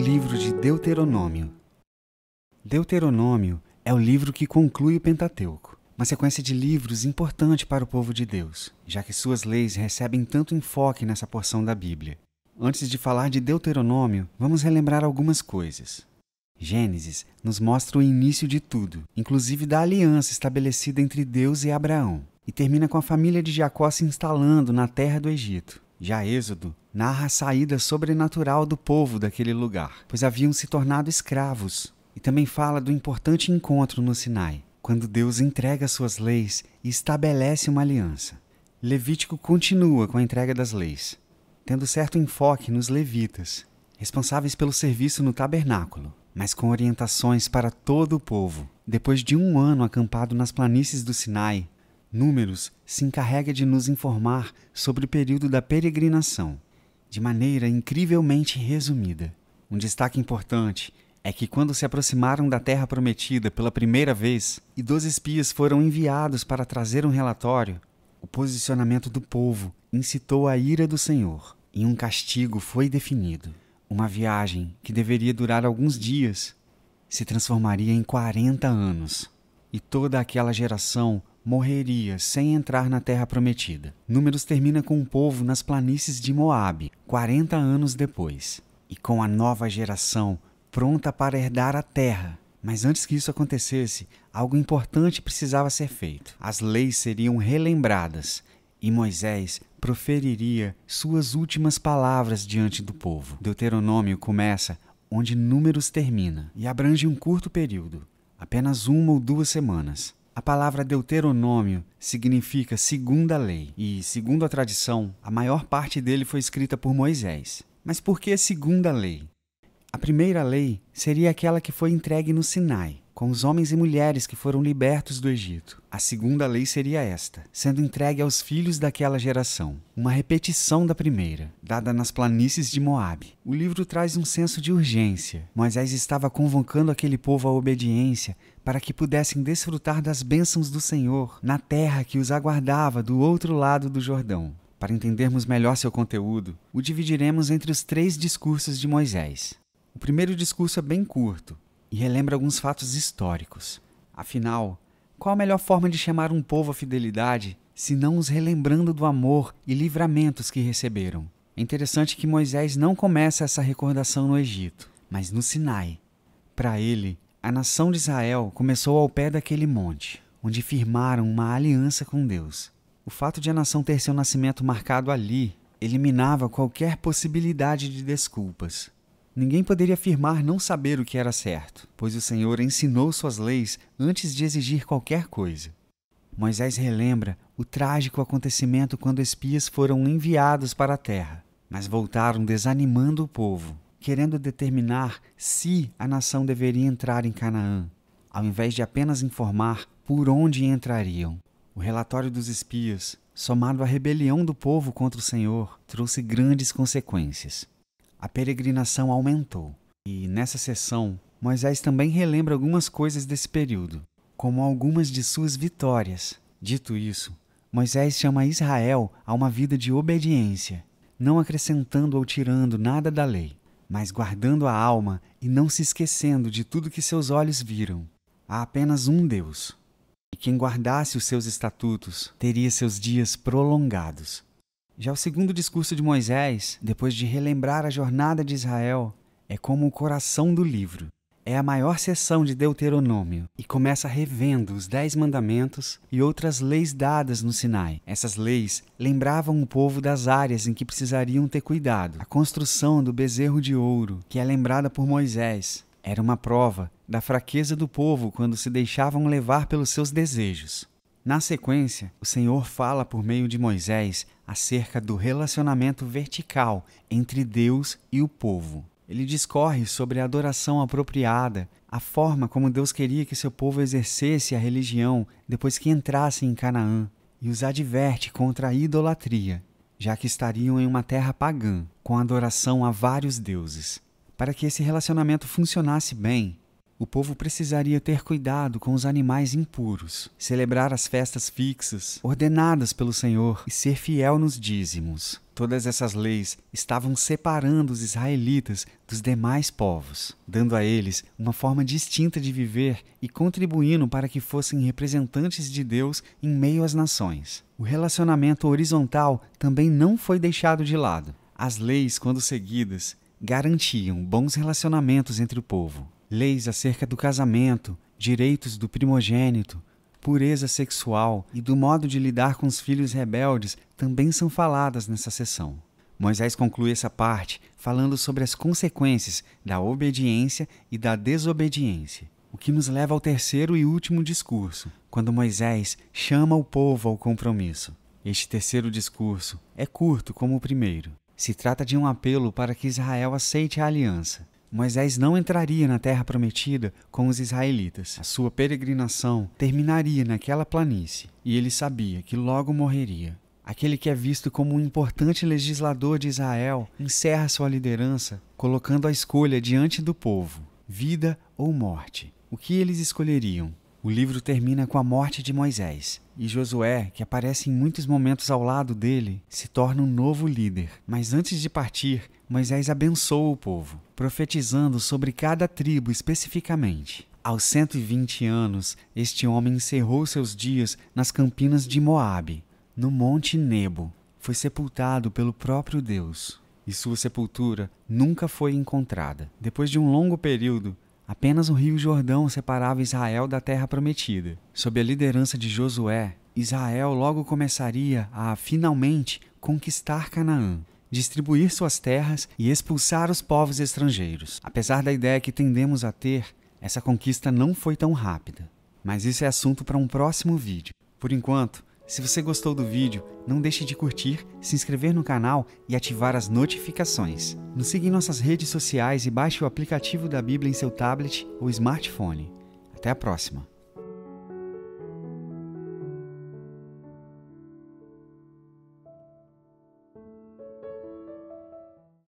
livro de Deuteronômio. Deuteronômio é o livro que conclui o Pentateuco, uma sequência de livros importante para o povo de Deus, já que suas leis recebem tanto enfoque nessa porção da Bíblia. Antes de falar de Deuteronômio, vamos relembrar algumas coisas. Gênesis nos mostra o início de tudo, inclusive da aliança estabelecida entre Deus e Abraão, e termina com a família de Jacó se instalando na terra do Egito. Já Êxodo narra a saída sobrenatural do povo daquele lugar, pois haviam se tornado escravos, e também fala do importante encontro no Sinai, quando Deus entrega suas leis e estabelece uma aliança. Levítico continua com a entrega das leis, tendo certo enfoque nos levitas, responsáveis pelo serviço no tabernáculo, mas com orientações para todo o povo. Depois de um ano acampado nas planícies do Sinai, Números se encarrega de nos informar sobre o período da peregrinação, de maneira incrivelmente resumida. Um destaque importante é que, quando se aproximaram da Terra Prometida pela primeira vez e dois espias foram enviados para trazer um relatório, o posicionamento do povo incitou a ira do Senhor e um castigo foi definido. Uma viagem que deveria durar alguns dias se transformaria em 40 anos e toda aquela geração morreria sem entrar na terra prometida. Números termina com o um povo nas planícies de Moabe, 40 anos depois, e com a nova geração pronta para herdar a terra. Mas antes que isso acontecesse, algo importante precisava ser feito. As leis seriam relembradas e Moisés proferiria suas últimas palavras diante do povo. Deuteronômio começa onde Números termina e abrange um curto período, apenas uma ou duas semanas. A palavra Deuteronômio significa segunda lei, e, segundo a tradição, a maior parte dele foi escrita por Moisés. Mas por que segunda lei? A primeira lei seria aquela que foi entregue no Sinai, com os homens e mulheres que foram libertos do Egito. A segunda lei seria esta, sendo entregue aos filhos daquela geração, uma repetição da primeira, dada nas planícies de Moabe. O livro traz um senso de urgência. Moisés estava convocando aquele povo à obediência para que pudessem desfrutar das bênçãos do Senhor na terra que os aguardava do outro lado do Jordão. Para entendermos melhor seu conteúdo, o dividiremos entre os três discursos de Moisés. O primeiro discurso é bem curto, e relembra alguns fatos históricos. Afinal, qual a melhor forma de chamar um povo à fidelidade se não os relembrando do amor e livramentos que receberam? É interessante que Moisés não começa essa recordação no Egito, mas no Sinai. Para ele, a nação de Israel começou ao pé daquele monte, onde firmaram uma aliança com Deus. O fato de a nação ter seu nascimento marcado ali eliminava qualquer possibilidade de desculpas. Ninguém poderia afirmar não saber o que era certo, pois o Senhor ensinou suas leis antes de exigir qualquer coisa. Moisés relembra o trágico acontecimento quando espias foram enviados para a terra, mas voltaram desanimando o povo, querendo determinar se a nação deveria entrar em Canaã, ao invés de apenas informar por onde entrariam. O relatório dos espias, somado à rebelião do povo contra o Senhor, trouxe grandes consequências. A peregrinação aumentou, e nessa sessão, Moisés também relembra algumas coisas desse período, como algumas de suas vitórias. Dito isso, Moisés chama Israel a uma vida de obediência, não acrescentando ou tirando nada da lei, mas guardando a alma e não se esquecendo de tudo que seus olhos viram. Há apenas um Deus, e quem guardasse os seus estatutos teria seus dias prolongados. Já o segundo discurso de Moisés, depois de relembrar a jornada de Israel, é como o coração do livro. É a maior seção de Deuteronômio e começa revendo os Dez Mandamentos e outras leis dadas no Sinai. Essas leis lembravam o povo das áreas em que precisariam ter cuidado. A construção do bezerro de ouro, que é lembrada por Moisés, era uma prova da fraqueza do povo quando se deixavam levar pelos seus desejos. Na sequência, o Senhor fala por meio de Moisés acerca do relacionamento vertical entre Deus e o povo. Ele discorre sobre a adoração apropriada, a forma como Deus queria que seu povo exercesse a religião depois que entrasse em Canaã, e os adverte contra a idolatria, já que estariam em uma terra pagã, com adoração a vários deuses. Para que esse relacionamento funcionasse bem, o povo precisaria ter cuidado com os animais impuros, celebrar as festas fixas, ordenadas pelo Senhor, e ser fiel nos dízimos. Todas essas leis estavam separando os israelitas dos demais povos, dando a eles uma forma distinta de viver e contribuindo para que fossem representantes de Deus em meio às nações. O relacionamento horizontal também não foi deixado de lado. As leis, quando seguidas, garantiam bons relacionamentos entre o povo leis acerca do casamento, direitos do primogênito, pureza sexual e do modo de lidar com os filhos rebeldes também são faladas nessa sessão. Moisés conclui essa parte falando sobre as consequências da obediência e da desobediência, o que nos leva ao terceiro e último discurso, quando Moisés chama o povo ao compromisso. Este terceiro discurso é curto como o primeiro. Se trata de um apelo para que Israel aceite a aliança. Moisés não entraria na terra prometida com os israelitas. A sua peregrinação terminaria naquela planície, e ele sabia que logo morreria. Aquele que é visto como um importante legislador de Israel encerra sua liderança colocando a escolha diante do povo: vida ou morte. O que eles escolheriam? O livro termina com a morte de Moisés, e Josué, que aparece em muitos momentos ao lado dele, se torna um novo líder. Mas antes de partir, Moisés abençoa o povo, profetizando sobre cada tribo especificamente. Aos 120 anos, este homem encerrou seus dias nas campinas de Moabe, no Monte Nebo. Foi sepultado pelo próprio Deus, e sua sepultura nunca foi encontrada. Depois de um longo período, Apenas o rio Jordão separava Israel da terra prometida. Sob a liderança de Josué, Israel logo começaria a, finalmente, conquistar Canaã, distribuir suas terras e expulsar os povos estrangeiros. Apesar da ideia que tendemos a ter, essa conquista não foi tão rápida. Mas isso é assunto para um próximo vídeo. Por enquanto, se você gostou do vídeo, não deixe de curtir, se inscrever no canal e ativar as notificações. Nos siga em nossas redes sociais e baixe o aplicativo da Bíblia em seu tablet ou smartphone. Até a próxima!